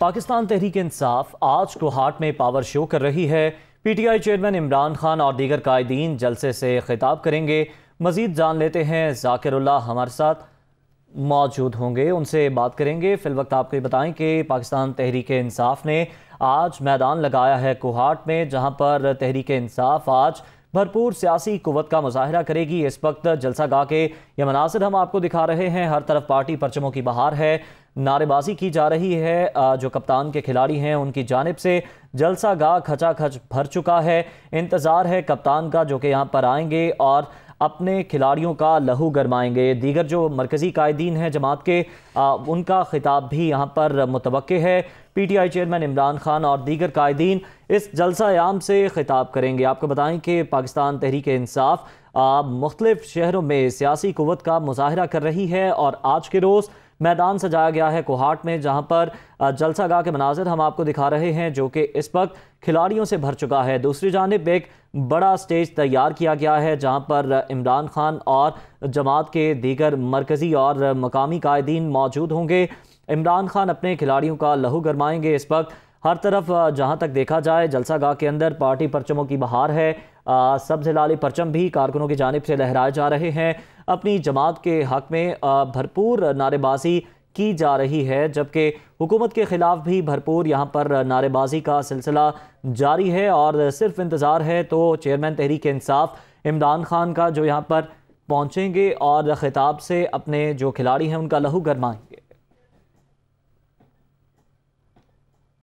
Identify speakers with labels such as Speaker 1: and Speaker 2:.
Speaker 1: पाकिस्तान तहरीक इंसाफ आज कोहाट में power show कर रही है पीटीआई चेयरमैन इमरान खान और दीगर कायदीन जलसे से खिताब करेंगे मजीद जान लेते हैं जाकिरुल्ला हमारे साथ मौजूद होंगे उनसे बात करेंगे फिल वक्त आपको ये बताएं कि पाकिस्तान तहरीक इंसाफ ने आज मैदान लगाया है कोहाट में जहां पर तहरीक इंसाफ आज भरपूर सियासी कुवत का मुजाहरा करेगी इस वक्त जलसा गा के ये मनासर हम आपको दिखा रहे हैं हर तरफ पार्टी परचमों की बहार है नारेबाजी की जा रही है जो कप्तान के खिलाड़ी हैं उनकी जानब से जलसा गाह खच भर चुका है इंतज़ार है कप्तान का जो कि यहाँ पर आएंगे और अपने खिलाड़ियों का लहू गरमाएंगे दीगर जो मरकज़ी कायदीन हैं जमात के आ, उनका खिताब भी यहाँ पर मुतव है P T I chairman Imran Khan और दीगर कायदीन इस जलसायाम से खिताब करेंगे आपको बताएं कि पाकिस्तान तहरीक इंसाफ मुख्तलिफ़ शहरों में सियासी क़वत का मुजाहरा कर रही है और आज के रोज़ मैदान सजाया गया है कोहाट में जहां पर जलसा गाह के मनाजिर हम आपको दिखा रहे हैं जो कि इस वक्त खिलाड़ियों से भर चुका है दूसरी जानब एक बड़ा स्टेज तैयार किया गया है जहां पर इमरान खान और जमात के दीगर मरकज़ी और मकामी कायदीन मौजूद होंगे इमरान खान अपने खिलाड़ियों का लहू गरमाएंगे इस वक्त हर तरफ जहां तक देखा जाए जलसा गाह के अंदर पार्टी परचमों की बहार है सब्ज लाली परचम भी कारकुनों की जानब से लहराए जा रहे हैं अपनी जमात के हक में भरपूर नारेबाजी की जा रही है जबकि हुकूमत के ख़िलाफ़ भी भरपूर यहाँ पर नारेबाजी का सिलसिला जारी है और सिर्फ इंतज़ार है तो चेयरमैन तहरीक इंसाफ इमरान खान का जो यहाँ पर पहुँचेंगे और ख़िताब से अपने जो खिलाड़ी हैं उनका लहू गरमाएँ